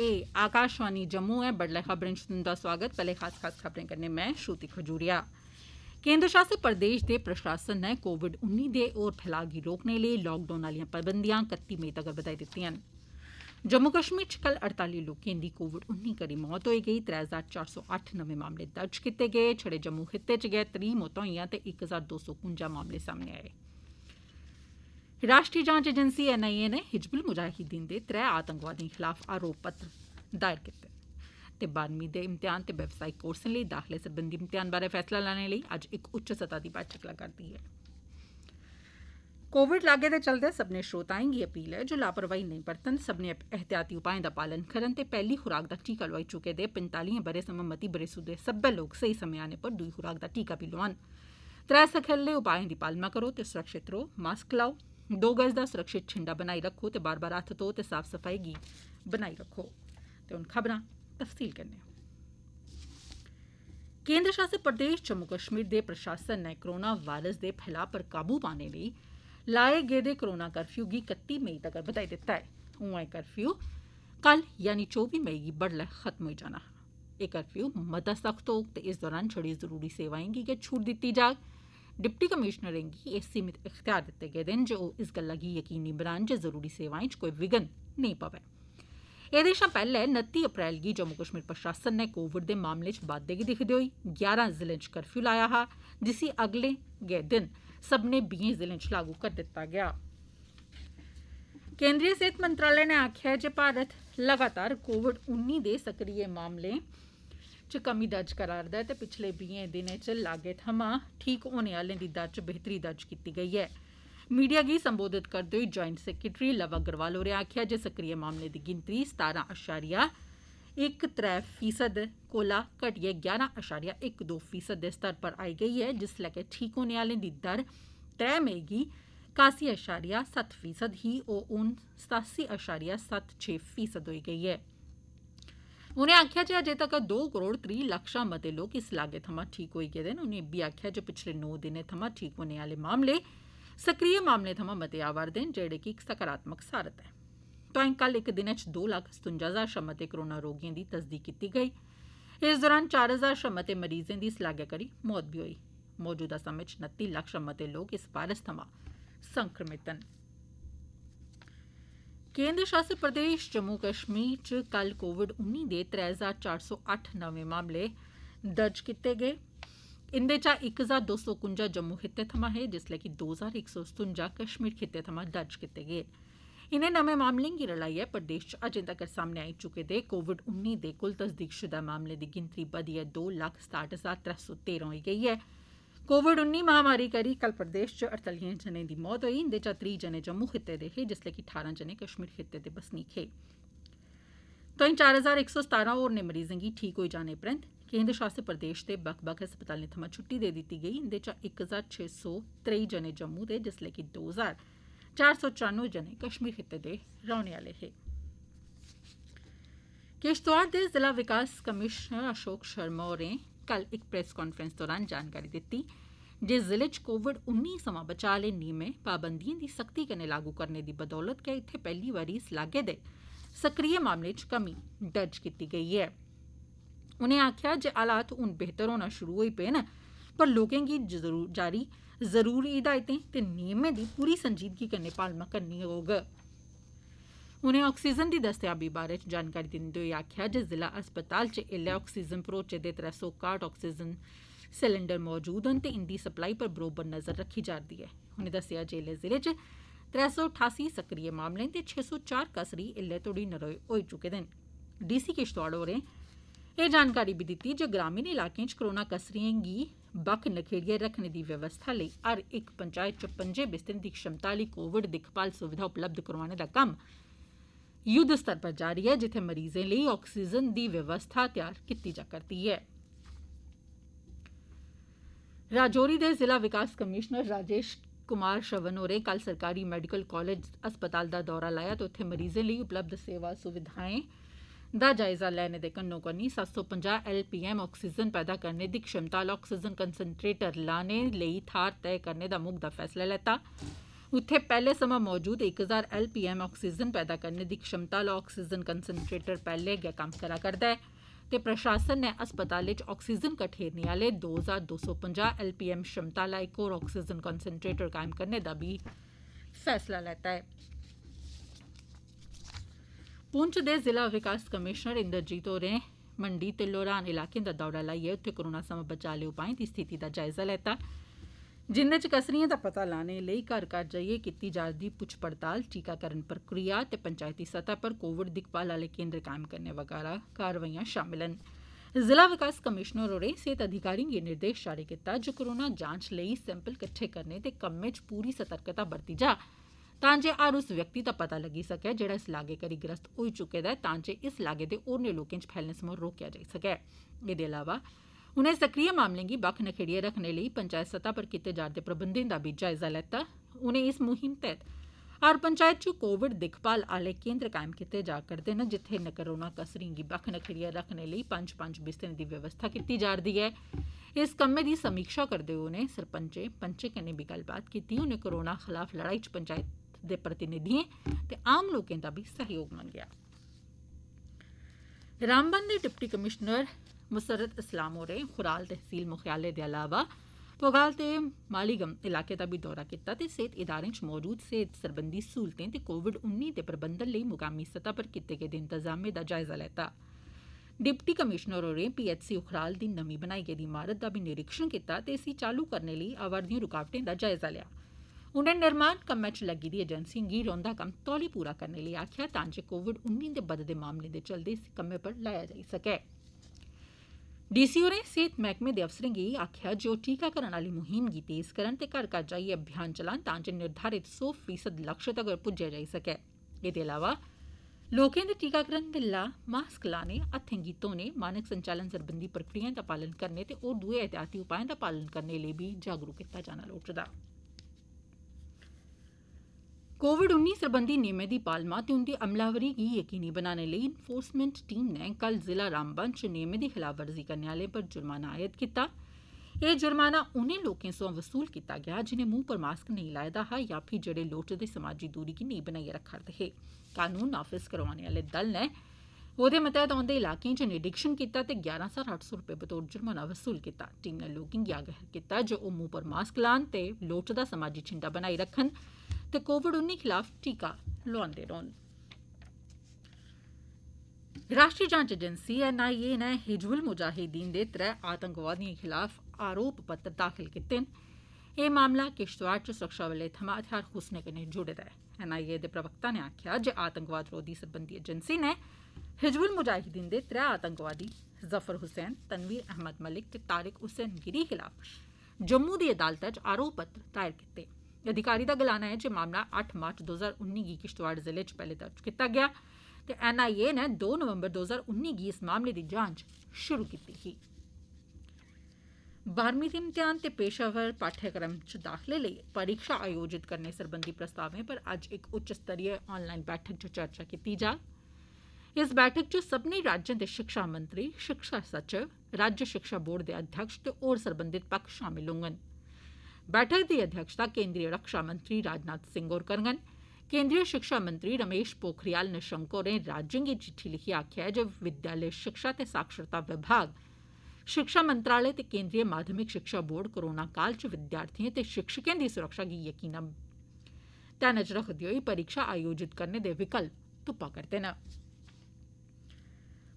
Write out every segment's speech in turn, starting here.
ए आकाशवाणी जम्मू है बडले खबरें च तुंदा पहले खास खास खबरें कन्नै मैं श्रुति खजूरिया केंद्र शासित प्रदेश दे प्रशासन ने कोविड 19 दे और फैलाव गी रोकने लेई लॉकडाउन आलियां पाबंदियां कत्ती मेई तगर बधाई दित्तियां जम्मू कश्मीर च कल 48 लोकें दी कोविड 19 करी मौत होई गई 3408 हजार नमें मामले दर्ज कीते गए छड़े जम्मू खित्ते च गै 3 मौतां होइयां ते इक मामले सामने आए राष्ट्रीय जांच एजेंसी एनआईए ने हिजबुल मुजाहिदीन दे त्रै आतंकवादियों खिलाफ आरोप पत्र दायर कीते न ते बाह्रमीं दे इम्तेहान ते व्यवसायिक कोर्सें लेई दाखले संबंधी इम्तेहान बारे फैसला लाने लिए अज्ज एक उच्च सतह की बैठक दी है कोविड लागे दे चलदे सबने श्रोताएं गी अपील है जो लापरवाही नहीं बरतन सबने एहतियाती उपायों दा पालन करन ते पहली खुराक दा टीका लवाई चुके दे पंजतालिएं बरे समय मती बरे दे सब लोग सही समय आने पर दुई खुराक दा टीका भी लवान त्रै सखल्ले उपाएं दी पालना करो ते सुरक्षित रहो मास्क लाओ दो गज का सुरक्षित छिंडा बनाई रखो ते बार बार हत्थ धो तो साफ सफाई की बनाई रखो तो हम खबर तफसील करने केंद्र शासित प्रदेश जम्मू कश्मीर के प्रशासन ने कोरोना वायरस के फैलाव पर काबू पाने लाए गए कोरोना कर्फ्यू की कत्ती मई तक बधाई दिता है उआं कर्फ्यू कल यानी चौबी मई की बड़ल खत्म हो जाना यह एह् कर्फ्यू मता सख्त होग इस दौरान छड़ी जरूरी सेवाएं गी छूट दी जाग डिप्टी कमीश्नरें गी एह् सीमित अख्तियार दित्ते गेदे न जे ओह् इस गल्लै गी यकीनी बनान जे जरूरी सेवाएं च कोई विघ्न नहीं पवै एह्दे शा पैह्ले नत्ती अप्रैल गी जम्मू कश्मीर प्रशासन नै कोविड दे मामले च बाद्दे गी दिक्खदे होई ग्यारह जिलें च कर्फ्यू लाया हा जिसी अगले गै दिन सबने बीएं जिलें च लागू करी दित्ता गेआ केंद्रीय सेहत मंत्रालय ने आखेआ ऐ जे भारत लगातार कोविड उन्नी दे सक्रिय मामलें च कमी दर्ज करा'रदा ऐ ते पिछले बीएं दिनें च लागै थमां ठीक होने आलें दी दर च बेहतरी दर्ज कीती गेई ऐ मीडिया गी संबोधित करदे होई ज्वाईंट सैक्रेटरी लव अग्रवाल होरें आक्खेआ जे सक्रिय मामलें दी गिनतरी सतारां अशारिया इक त्रै फीसद कोला घटियै ग्यारां अशारिया इक दो फीसद दे स्तर पर आई गेई ऐ जिसलै के ठीक होने आलें दी दर त्रै मई गी कासी अशारिया सत्त फीसद ही ते हून सतासी अशारिया सत्त छे फीसद होई गेई ऐ उनें आक्खेआ जे अजें तक्कर दो करोड़ त्रीह् लक्ख शा मते लोक इस लागे थमां ठीक होई गेदे न उनें इब्बी आक्खेआ जे पिछले नौ दिनें थमां ठीक होने आले मामले सक्रिय मामलें थमां मते आवा'रदे न जेह्ड़ा इक सकारात्मक सारत ऐ तोआई कल इक दिनै च दो लक्ख सतुंजा ज्हार शा मते कोरोना रोगिएं दी तस्दीक कीती गेई इस दौरान चार हजार शा मते मरीजें दी इस लागै करी मौत बी होई मौजूदा समें च नत्ती लक्ख शा मते लोक इस वायरस थमां संक्रमित न केंद्र शासित प्रदेश जम्मू कश्मीर च कल कोविड उन्नी दे त्रै हजार चार सौ अट्ठ नमें मामले दर्ज कीते गे इंदे चा इक हजार दो सौ कुंजा जम्मू खिते थमां हे जिसलै कि दो हजार इक सौ सतुंजा कश्मीर खिते थमां दर्ज कीते गे इनें नमें मामलें गी रलाइयै प्रदेश च अजें तक्कर सामने आई चुके दे कोविड उन्नी दे कुल तस्दीकशुदा मामलें दी गिनतरी बधियै दो लक्ख सताहठ हजार त्रै सौ तेरह होई गेई ऐ कोविड उन्नी महामारी करी कल प्रदेश च अड़तालियें जनें दी मौत होई इंदे चा जने जम्मू खित्ते दे हे जिसलै कि ठारां जने कश्मीर खित्ते दे बसनीक हे तोआई चार हजार इक सौ सतारां होरनें मरीजें गी ठीक होई जाने परैंत केंद्र शासित प्रदेश दे बक्ख बक्ख अस्पतालें थमां छुट्टी देई दित्ती गेई इंदे चा इक हजार छे सौ त्रेई जने जम्मू दे जिसलै कि दो हजार चार सौ चानुए जने कश्मीर खित्ते दे रौह्ने आह्ले हे किश्तवाड़ दे जिला विकास कमिशनर अशोक शर्मा होरें कल एक प्रेस ਕਾਨਫਰੰਸ दौरान जानकारी दी जे जिले च कोविड उन्नी समा बचा आह्ले नियमें पाबंदियें दी सख्ती कन्नै लागू करने दी बदौलत गै इत्थै पहली बारी इस लागे दे सक्रिय मामले च कमी दर्ज कीती गई है उनें आखेआ जे हालात हून बेहतर होना शुरू होई पे न पर लोकें गी जारी जरूरी हिदायतें ते नियमें दी पूरी संजीदगी कन्नै पालमा करनी होग उनें आक्सीजन दी दस्तयाबी बारे जानकारी दिन्दे होई आक्खेआ जे जिला अस्पताल च ऐल्लै आक्सीजन भरोचे दे त्रै सौ काट आक्सीजन सिलेंडर मौजूद न ते इन्दी सप्लाई पर बरोबर नज़र रखी जा'रदी ऐ उनें दस्सेआ जे ऐल्लै जिले च त्रै सौ ठासी सक्रिय मामले ते छे सौ चार कसरी ऐल्लै तोड़ी नरोए होई चुके दे न डी सी किश्तवाड़ होरें एह् जानकारी बी दित्ती जे ग्रामीण इलाकें च कोरोना कसरियों गी बक्ख नखेड़ियै रखने दी व्यवस्था लेई हर इक पंचायत च पंजें बिस्तरें दी क्षमता आली कोविड दिक्खभाल सुविधा उपलब्ध करोआने दा कम्म युद्ध स्तर पर जारी है ਜਿੱਥੇ मरीजों लिए ऑक्सीजन की व्यवस्था तैयार की जा करती है राजौरी के जिला विकास कमिश्नर राजेश कुमार श्रवण होरें कल सरकारी मैडिकल कॉलेज अस्पताल का दौरा लाया तो उत्थे मरीजें लिए उपलब्ध सेवा सुविधाएं दा जायजा लैने दे कन्नो कन्नी सत्त सौ पंजाह् एलपीएम ऑक्सीजन पैदा करने दी क्षमता आह्ला आक्सीजन कंसंट्रेटर लाने लेई थार तय करने दा मुकदा फैसला लैता उत्थे पहले समा मौजूद एक हजार एल पी एम पैदा करने दी क्षमता आला ऑक्सीजन कंसंट्रेटर पहले गै कम्म करा करदा ऐ ते प्रशासन ने अस्पताल च आक्सीजन कट्ठेरने आले दो हजार दो सौ पंजा एल पी एम क्षमता आला एक होर ऑक्सीजन कंसंट्रेटर कायम करने दा भी फैसला लैता है पुंछ दे जिला विकास कमिश्नर इंद्रजीत होरें मंडी ते लोहारन इलाकें दा दौरा लाइयै उत्थे कोरोना समा बचाऽ उपाय उपाएं दी स्थिति दा जायजा लैता ਜਿੰਦੇ च ਕਸਰੀਆਂ ਦਾ पता लाने ਲਈ घर घर जाइयै कीती रही पुच्छ पड़ताल टीकाकरण प्रक्रिया ते पंचायती सतह पर कोविड दिक्खभाल आले केन्द्र कायम करने वगैरह कार्रवाई शामल न जिला विकास कमिशनर होरें सेहत अधिकारिएं गी निर्देश जारी कीता जे कोरोना जांच लेई सैंपल किट्ठे करने के कम्मै च पूरी सतर्कता बरती जा तां जे हर उस व्यक्ति दा पता लगी सकै जेड़ा इस लागे करी ग्रस्त होई चुके दा ऐ तां जे इस लागे दे होरनें लोकें च फैलने सवां रोकेआ जाई सकै एह्दे अलावा उनें सक्रिय मामलें गी बक्ख नखेड़ियै रखने लेई पंचैत सतह पर कीते जा'रदे प्रबंधें दा बी जायजा लैता उनें इस मुहिम तैह्त हर पंचायत च कोविड दिक्खभाल आले केन्द्र कायम कीते जा करदे न जित्थें नकरोना कसरें गी बक्ख नखेड़ियै रक्खने लेई पंज पंज बिस्तरें दी व्यवस्था कीती जा'रदी ऐ इस कम्मै दी समीक्षा करदे होई उनें सरपंचें पंचें कन्नै बी गल्लबात कीती उनें करोना खलाफ लड़ाई च पंचैत दे प्रतिनिधिएं ते आम लोकें दा बी सहयोग मंगेआ रामबन दे डिप्टी कमिशनर मुसरत इस्लाम होरें खुराल तहसील मुख्यालय दे अलावा पोगाल ते मालीगम इलाके दा भी दौरा कीता ते सेहत इदारें च मौजूद सेहत सरबंधी सहूलतें ते कोविड उन्नी दे प्रबंधन लेई मुकामी सतह पर कीते गेदे इंतजामें दा जायजा लैता डिप्टी कमीशनर होरें पीएचसी उखराल दी नमीं बनाई गेदी इमारत दा भी निरीक्षण कीता ते इसी चालू करने लेई आवा'रदिएं रूकावटें दा जायजा लेआ उनें निर्माण कम्मै च लग्गी दी एजेंसिएं गी रौंदा कम्म तौले पूरा करने लेई आखेआ कोविड उन्नी दे बधदे मामलें दे चलदे इस कम्मै पर लाया जाई सकै डीसी होरें सेहत मैह्कमे दे अफसरें गी आखेआ जे ओह् टीकाकरण आह्ली मुहिम गी तेज करन ते घर घर जाइयै अभियान चलान तांजे निर्धारित सौ फीसद लक्ष्य तगर पुज्जेआ जाई सकै एह्दे अलावा लोकें दे टीकाकरण दे लाह् मास्क लाने हत्थें गी घोने मानक संचालन सरबंधी प्रक्रियाएं दा पालन करने ते होर दुए एहतियाती उपाएं दा पालन करने लेई बी जागरूक कीता जाना लोड़चदा कोविड 19 ਸੰਬੰਧੀ नियमों की पालमा ਤੇ ਉੰਦੀ अमलावरी गी यकीनी बनाने लेई इन्फोर्समेंट टीम ने कल जिला रामबन च नियमें दी खिलाफवर्जी करने आह्लें पर जुर्माना आयद कीता एह् जुर्माना उनें लोकें सोयां वसूल कीता गेआ जिनें मुंह पर मास्क नेईं लाए दा हा यां फ्ही जेहड़े समाजी दूरी गी नेईं बनाइयै रखा हे कानून नाफिज करवाने आह्ले दल ने ओह्दे मतैह्त औंदे इलाकें च निरीक्षण कीता ते ग्यारां हजार अट्ठ सौ रुपये बतौर जुर्माना वसूल कीता टीम ने लोकें गी आग्रह कीता जे ओह् मुंह पर मास्क लान ते लोड़चदा समाजी छिंडा बनाई रखन ते कोविड उन्नी खिलाफ टीका लोआंदे रौह्न राष्ट्रीय जांच एजेंसी एन आई ए ने हिजबुल मुजाहिदीन दे त्रै आतंकवादियों खिलाफ आरोप पत्र दाखिल कीते न एह् मामला किश्तवाड़ च सुरक्षाबलें थमां हथियार खुसने कन्नै जुड़े दा ऐ एन आई ए दे प्रवक्ता ने आखेआ जे आतंकवाद रोधी सरबंधी एजेंसी ने हिजबुल मुजाहिदीन दे त्रै आतंकवादी जफर हुसैन तनवीर अहमद मलिक ते तारिक हुसैन गिरी खिलाफ जम्मू दी अदालत च आरोप पत्र दायर कीते न अधिकारी ਅਧਿਕਾਰੀ ਦਾ ਗਲਾਣਾ मामला ਜੇ मार्च दो हजार उन्नी की किश्तवाड़ जिले पहले पैह्ले दर्ज कीता गेआ ते ए ने दो नवंबर 2019 की इस मामले की जांच शुरू की ही बारहवीं दे इम्तेहान ते पेशावर पाठ्यक्रम च दाखले परीक्षा आयोजित करने सरबंधी प्रस्तावें पर अज्ज एक उच्च स्तरीय ऑनलाइन बैठक च चर्चा की जा इस बैठक च सब्मनें राज्य के शिक्षा मंत्री शिक्षा सचिव राज्य शिक्षा बोर्ड के अध्यक्ष ते होर सरबंधत पक्ष शामिल होङन बैठक दी अध्यक्षता केन्द्रीय रक्षा मंत्री राजनाथ सिंह होर करङन केन्द्रीय शिक्षा मंत्री रमेश पोखरियाल निशंक होरें राज्यें गी चिट्ठी लिखियै आक्खेआ ऐ जे विद्यालय शिक्षा ते साक्षरता विभाग शिक्षा मंत्रालय ते केन्द्रीय माध्यमिक शिक्षा बोर्ड कोरोना काल च विद्यार्थिएं ते शिक्षकें दी सुरक्षा गी यकीनी ध्यान च रक्खदे होई परीक्षा आयोजित करने दे विकल्प तुप्पा करदे न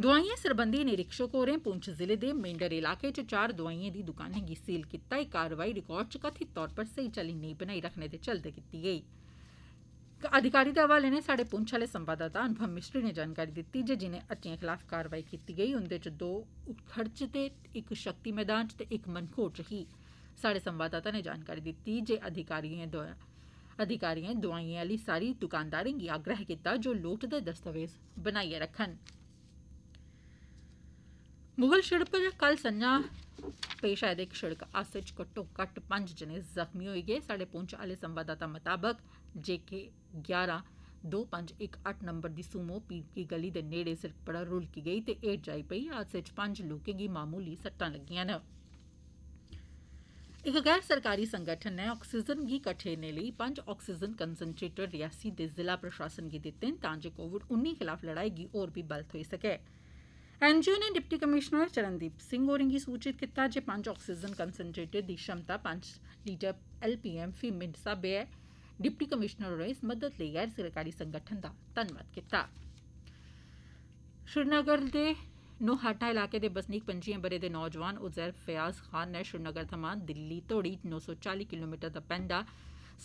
दोआइयें सरबंधी निरीक्षक होरें पुंछ जिले दे मेंढर इलाके च चार दोआइयें दी दुकानें गी सील कीता एह् कार्रवाई रिकार्ड च कथित तौर पर सही चाल्ली नेईं बनाई रखने दे चलदे कीती गेई अधिकारी दे हवाले नै साढ़े पुंछ आह्ले संवाददाता अनुभव मिश्री ने जानकारी दित्ती जे जिनें हट्टिएं खलाफ कार्रवाई कीती गेई उंदे च दो उखड़ ते इक शक्ति मैदान च ते इक मनखोट च ही साढ़े संवाददाता ने जानकारी दित्ती जे अधिकारिएं अधिकारिएं दोआइयें आह्ली सारी दुकानदारें गी आग्रह कीता जो लोड़चदे दस्तावेज बनाइयै रखन ਮੁਗਲ ਸੜਕ ਪਰ ਕੱਲ ਸੰਜਾ ਪੇਸ਼ ਆਇਆ ਇੱਕ ਸੜਕ ਹਾਦਸੇ 'ਚ ਕਟ ਪੰਜ ਜਨੇ ਜ਼ਖਮੀ ਹੋਏ ਗਏ ਸਾਡੇ ਪਹੁੰਚ ਵਾਲੇ ਸੰਵਾਦਦਾਤਾ ਮੁਤਾਬਕ ਜੇਕੇ 11 2518 ਨੰਬਰ ਦੀ ਸੂਮੋ ਪੀਕੀ ਗਲੀ ਦੇ ਨੇੜੇ ਸੜਕ ਪੜਾ ਕੀ ਗਈ ਤੇ ਏਟ ਜਾਈ ਪਈ ਹਾਦਸੇ ਪੰਜ ਲੋਕੇ ਦੀ ਮਾਮੂਲੀ ਸੱਟਾਂ ਲੱਗੀਆਂ ਨੇ ਇੱਕ ਗੈਰ ਸਰਕਾਰੀ ਸੰਗਠਨ ਨੇ ਆਕਸੀਜਨ ਦੀ ਨੇ ਲਈ ਪੰਜ ਆਕਸੀਜਨ ਕੰਸੈਂਟਰੇਟਰ ਰਿਆਸੀ ਦੇ ਜ਼ਿਲ੍ਹਾ ਪ੍ਰਸ਼ਾਸਨ ਕੀ ਦਿੱਤੇ ਤਾਂ ਜੋ ਕੋਵਿਡ-19 ਖਿਲਾਫ ਲੜਾਈ ਦੀ ਹੋਰ ਵੀ ਬਲ ਹੋਈ ਸਕੇ ਐਨਜੀਓ ਨੇ ਡਿਪਟੀ ਕਮਿਸ਼ਨਰ ਚਰਨਦੀਪ ਸਿੰਘ ਹੋਰਿੰਗੀ ਸੂਚਿਤ ਕੀਤਾ ਜੇ ਪੰਜ ਆਕਸੀਜਨ ਕਨਸੈਂਟਰੇਟਰ ਦੀ ਸ਼ਮਤਾ 5 ਲੀਟਰ ਐਲਪੀਐਮ ਫੀ ਮਿੰਟ ਸਬੇ ਡਿਪਟੀ ਕਮਿਸ਼ਨਰ ਨੇ ਇਸ ਮਦਦ ਲਈ ਗੈਰ ਸਰਕਾਰੀ ਸੰਗਠਨ ਦਾ ਧੰਨਵਾਦ ਕੀਤਾ ਸ਼੍ਰੀਨਗਰ ਦੇ ਨੋਹਾਟਾ ਇਲਾਕੇ ਦੇ ਬਸਨੀਕ 25 ਬਰੇ ਦੇ ਨੌਜਵਾਨ ਉਜ਼ੈਰ ਫਿਆਜ਼ ਖਾਨ ਨੇ ਸ਼੍ਰੀਨਗਰ ਥਮਾਂ ਦਿੱਲੀ ਤੋੜੀ 940 ਕਿਲੋਮੀਟਰ ਦਾ ਪੈਂਡਾ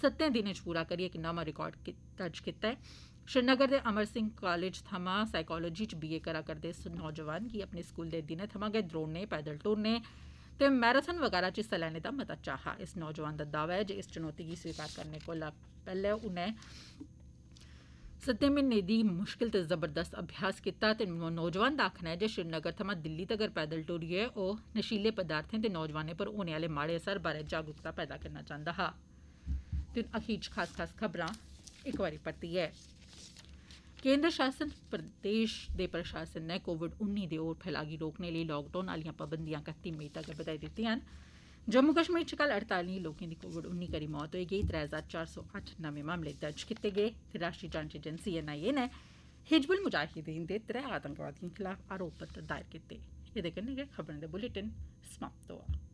ਸੱਤੇ ਦਿਨਾਂ 'ਚ ਪੂਰਾ ਕਰੀ ਇੱਕ ਨਵਾਂ ਰਿਕਾਰਡ ਦਰਜ ਕੀਤਾ ਹੈ श्रीनगर दे अमर सिंह कॉलेज थमां साईकालोजी च बीए करा करदे नौजवान की गी अपने स्कूल दे दिनें थमां गै द्रोड़ने पैदल टुरने ते मैराथन बगैरा च हिस्सा लैने दा मता चाऽ हा इस नौजवान दा दावा ऐ जे इस चुनौती गी स्वीकार करने कोला पैह्ले उन्हें सत्ते महीने दी मुश्किल ते जबरदस्त अभ्यास कीता ते का दा है ऐ जे श्रीनगर थमां दिल्ली तगर पैदल टुरियै ओह् नशीले पदार्थें ते नौजोआनें पर होने आले माड़े असर बारै जागरूकता पैदा करना चांह्दा हा ਕੇਂਦਰ ਸ਼ਾਸਨ ਪ੍ਰਦੇਸ਼ ਦੇ ਪ੍ਰਸ਼ਾਸਨ ਨੇ ਕੋਵਿਡ-19 ਦੇ ਹੋਰ ਫੈਲਾਗੀ ਰੋਕਣ ਲਈ ਲਾਕਡਾਊਨ ਵਾਲੀਆਂ ਪਾਬੰਦੀਆਂ ਕੱਤੀ ਮਈ ਤੱਕ ਵਧਾਈ ਦਿੱਤੀਆਂ ਹਨ ਜੰਮੂ ਕਸ਼ਮੀਰ ਚ ਕੱਲ 48 ਲੋਕਾਂ ਦੀ ਕੋਵਿਡ-19 ਕਰੀ ਮੌਤ ਹੋਈ ਗਈ 3408 ਨਵੇਂ ਮਾਮਲੇ ਦਰਜ ਕੀਤੇ ਗਏ ਤੇ ਰਾਸ਼ਟਰੀ ਜਾਂਚ ਏਜੰਸੀ ਐਨਆਈਏ ਨੇ ਹਿਜਬੁਲ ਮੁਜਾਹਿਦੀਨ ਦੇ ਤਰੇ ਆਤੰਕਵਾਦੀਆਂ ਖਿਲਾਫ ਆਰੋਪ ਪੱਤਰ ਦਾਇਰ ਕੀਤੇ ਇਹਦੇ ਕੰਨੇ ਖਬਰਾਂ ਦੇ ਬੁਲੇਟਿਨ ਸਮਾਪਤ ਹੋਇਆ